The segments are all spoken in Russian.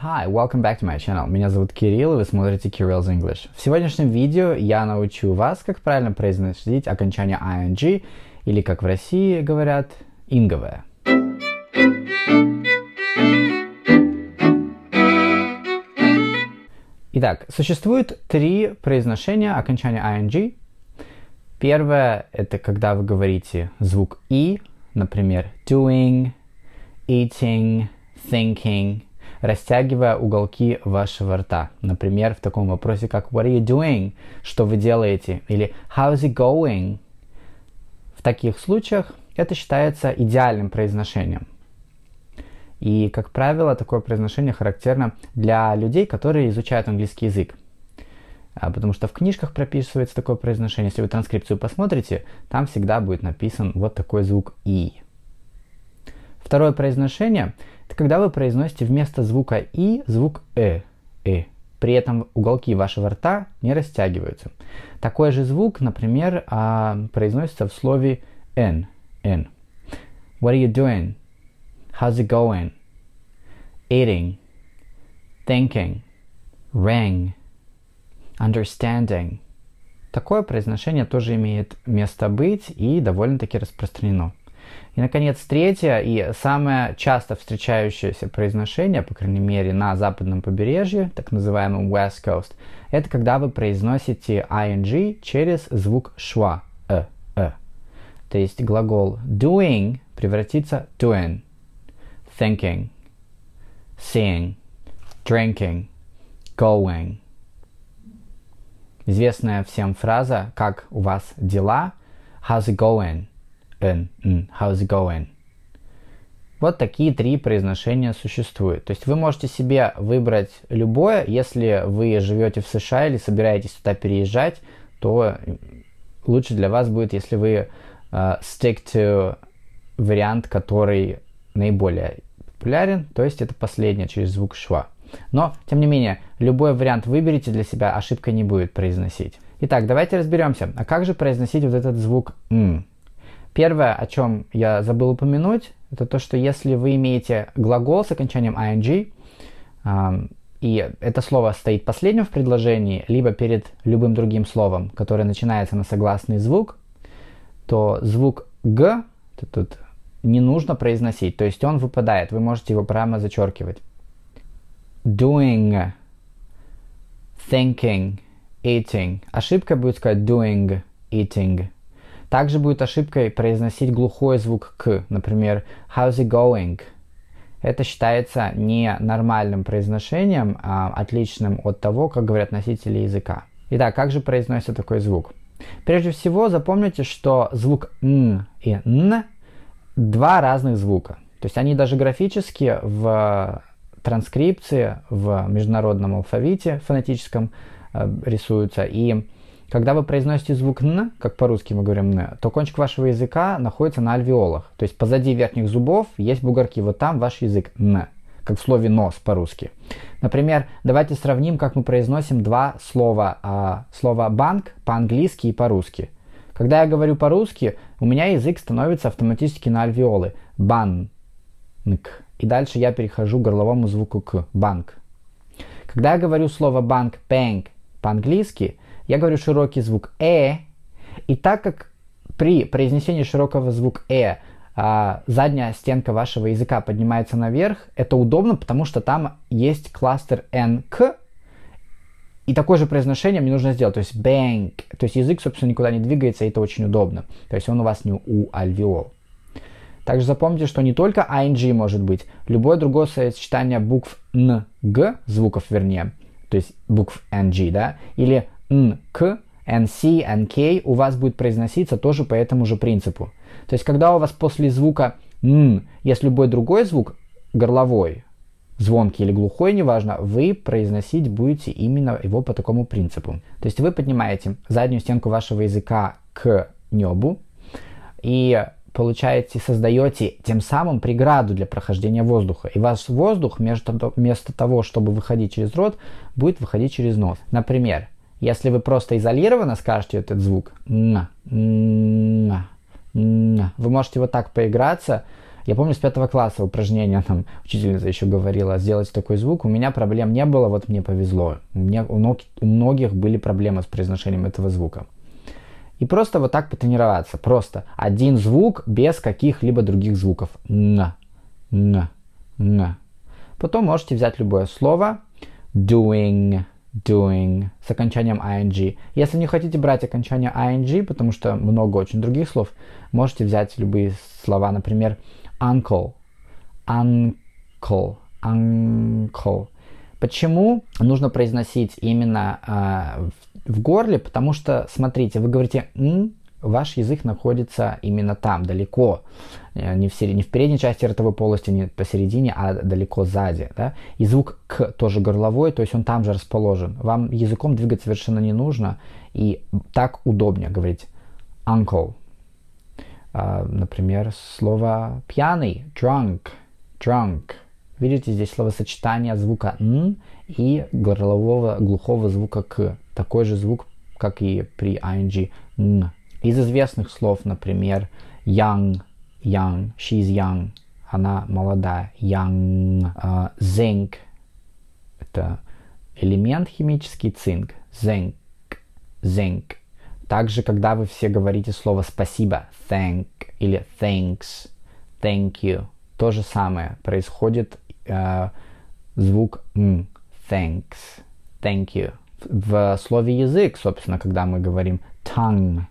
Hi, welcome back to my channel. Меня зовут Кирилл, и вы смотрите Кирилл's English. В сегодняшнем видео я научу вас, как правильно произносить окончание ing, или, как в России говорят, инговое. Итак, существует три произношения окончания ing. Первое – это когда вы говорите звук «и», например, doing, eating, thinking – растягивая уголки вашего рта. Например, в таком вопросе, как What are you doing? Что вы делаете? Или How's it going? В таких случаях это считается идеальным произношением. И, как правило, такое произношение характерно для людей, которые изучают английский язык. А, потому что в книжках прописывается такое произношение. Если вы транскрипцию посмотрите, там всегда будет написан вот такой звук «и». Второе произношение когда вы произносите вместо звука «и» звук «э». «э». При этом уголки вашего рта не растягиваются. Такой же звук, например, а, произносится в слове н, н. What are you doing? How's it going? Eating. Thinking. ring, Understanding. Такое произношение тоже имеет место быть и довольно-таки распространено. И, наконец, третье и самое часто встречающееся произношение, по крайней мере, на западном побережье, так называемом West Coast, это когда вы произносите ing через звук шва, э, э. То есть глагол doing превратится doing, thinking, seeing, drinking, going. Известная всем фраза «Как у вас дела?» «How's it going?» N, N, how's it going? Вот такие три произношения существуют. То есть вы можете себе выбрать любое, если вы живете в США или собираетесь туда переезжать, то лучше для вас будет, если вы uh, stick to вариант, который наиболее популярен, то есть это последнее через звук шва. Но, тем не менее, любой вариант выберите для себя, ошибка не будет произносить. Итак, давайте разберемся, а как же произносить вот этот звук «м»? Первое, о чем я забыл упомянуть, это то, что если вы имеете глагол с окончанием ing, и это слово стоит последним в предложении, либо перед любым другим словом, которое начинается на согласный звук, то звук «г» тут не нужно произносить, то есть он выпадает, вы можете его прямо зачеркивать. Doing, thinking, eating. Ошибка будет сказать doing, eating. Также будет ошибкой произносить глухой звук «к», например, «how's it going?». Это считается ненормальным произношением, а отличным от того, как говорят носители языка. Итак, как же произносится такой звук? Прежде всего, запомните, что звук «н» и «н» – два разных звука. То есть они даже графически в транскрипции, в международном алфавите фонетическом э, рисуются. И когда вы произносите звук «н», как по-русски мы говорим «н», то кончик вашего языка находится на альвеолах. То есть позади верхних зубов есть бугорки, вот там ваш язык «н», как в слове «нос» по-русски. Например, давайте сравним, как мы произносим два слова. А, слово «банк» по-английски и по-русски. Когда я говорю по-русски, у меня язык становится автоматически на альвеолы. «Банк». И дальше я перехожу к горловому звуку «к» – «банк». Когда я говорю слово «банк» – «bank» по-английски – я говорю широкий звук «э», и так как при произнесении широкого звука «э» а, задняя стенка вашего языка поднимается наверх, это удобно, потому что там есть кластер «нк», и такое же произношение мне нужно сделать, то есть «bank», то есть язык, собственно, никуда не двигается, и это очень удобно. То есть он у вас не у альвеол. Также запомните, что не только ing может быть, любое другое сочетание букв «н», «г», звуков вернее, то есть букв «ng», да, или НК, NC, NK у вас будет произноситься тоже по этому же принципу. То есть, когда у вас после звука Н есть любой другой звук, горловой, звонкий или глухой, неважно, вы произносить будете именно его по такому принципу. То есть вы поднимаете заднюю стенку вашего языка к небу и получаете, создаете тем самым преграду для прохождения воздуха. И ваш воздух вместо того, чтобы выходить через рот, будет выходить через нос. Например, если вы просто изолированно скажете этот звук, на, на, на, вы можете вот так поиграться. Я помню с пятого класса упражнение, там учительница еще говорила, сделать такой звук. У меня проблем не было, вот мне повезло. У, меня, у, ног, у многих были проблемы с произношением этого звука. И просто вот так потренироваться. Просто один звук без каких-либо других звуков. На, на, на. Потом можете взять любое слово. Doing, doing с окончанием ing. Если не хотите брать окончание ing, потому что много очень других слов, можете взять любые слова, например, uncle, uncle, uncle. Почему нужно произносить именно э, в, в горле? Потому что, смотрите, вы говорите ваш язык находится именно там, далеко, э, не в, середине, не в передней части ротовой полости, не посередине, а далеко сзади. Да? И звук «к» тоже горловой, то есть он там же расположен. Вам языком двигать совершенно не нужно, и так удобнее говорить «uncle». А, например, слово «пьяный» – «drunk», «drunk». Видите, здесь словосочетание звука «н» и горлового глухого звука «к». Такой же звук, как и при «ing» – «н». Из известных слов, например, young, young, she's young, она молодая, young, uh, zinc, это элемент химический, цинк, zinc, zinc. Также, когда вы все говорите слово спасибо, thank или thanks, thank you, то же самое происходит э, звук м, thanks, thank you. В, в слове язык, собственно, когда мы говорим tongue,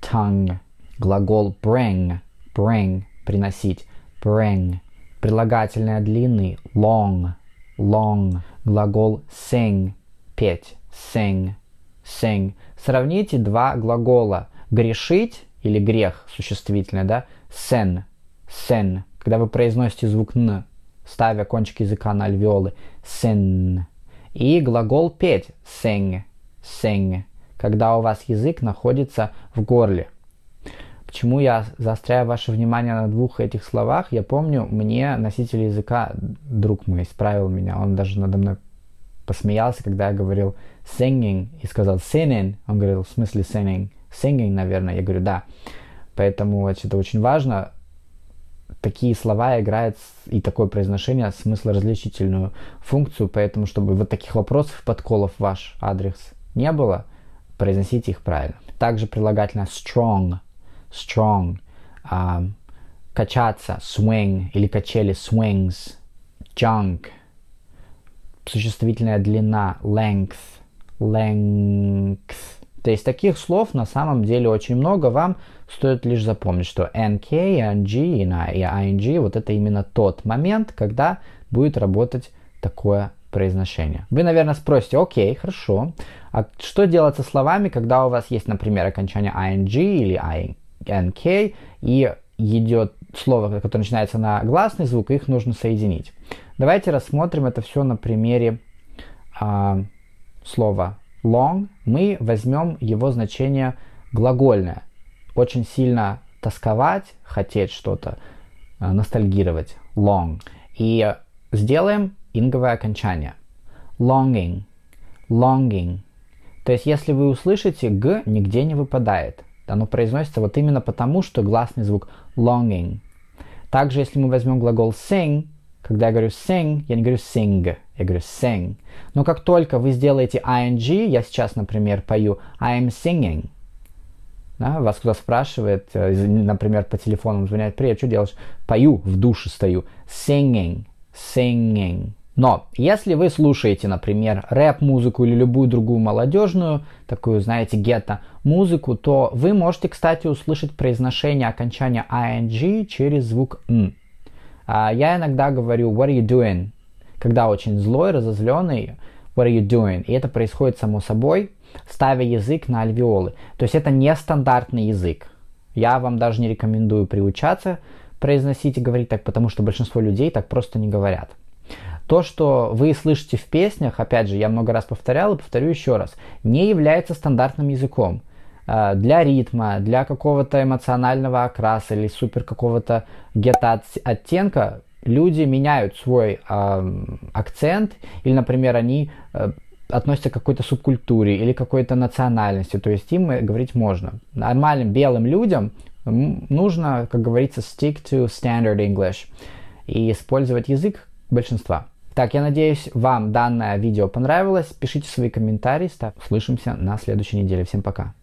tongue. Глагол bring, bring, приносить, bring. Прилагательное длинный, long, long. Глагол sing, петь, sing, sing. Сравните два глагола грешить или грех, существительное, да, sin, sin. когда вы произносите звук н, ставя кончик языка на альвеолы, sin И глагол петь, sing, sing когда у вас язык находится в горле. Почему я заостряю ваше внимание на двух этих словах? Я помню, мне носитель языка, друг мой, исправил меня. Он даже надо мной посмеялся, когда я говорил singing и сказал singing. Он говорил, в смысле singing? Singing, наверное. Я говорю, да. Поэтому это очень важно. Такие слова играют и такое произношение смыслоразличительную функцию, поэтому чтобы вот таких вопросов, подколов ваш адрес не было – произносите их правильно. Также прилагательное strong, strong, um, качаться, swing или качели swings, junk, существительная длина, length, length. То есть таких слов на самом деле очень много. Вам стоит лишь запомнить, что nk, ng и ing вот это именно тот момент, когда будет работать такое произношения. Вы, наверное, спросите, окей, хорошо, а что делать со словами, когда у вас есть, например, окончание ing или ink, и идет слово, которое начинается на гласный звук, их нужно соединить. Давайте рассмотрим это все на примере э, слова long. Мы возьмем его значение глагольное. Очень сильно тосковать, хотеть что-то, э, ностальгировать. Long. И сделаем инговое окончание. Longing, longing. То есть, если вы услышите, г нигде не выпадает. Оно произносится вот именно потому, что гласный звук longing. Также, если мы возьмем глагол sing, когда я говорю sing, я не говорю sing, я говорю sing. Но как только вы сделаете ing, я сейчас, например, пою I am singing, да, вас кто-то спрашивает, э, например, по телефону звонят, привет, что делаешь? Пою, в душе стою. Singing, singing. Но если вы слушаете, например, рэп-музыку или любую другую молодежную, такую, знаете, гетто-музыку, то вы можете, кстати, услышать произношение окончания ing через звук «м». А я иногда говорю «what are you doing?», когда очень злой, разозленный, «what are you doing?», и это происходит само собой, ставя язык на альвеолы. То есть это нестандартный язык. Я вам даже не рекомендую приучаться произносить и говорить так, потому что большинство людей так просто не говорят. То, что вы слышите в песнях, опять же, я много раз повторял и повторю еще раз, не является стандартным языком а, для ритма, для какого-то эмоционального окраса или супер какого-то гетто оттенка люди меняют свой э, акцент или, например, они э, относятся к какой-то субкультуре или какой-то национальности, то есть им э, говорить можно. Нормальным белым людям нужно, как говорится, stick to standard English и использовать язык большинства. Так, я надеюсь, вам данное видео понравилось. Пишите свои комментарии, став... слышимся на следующей неделе. Всем пока.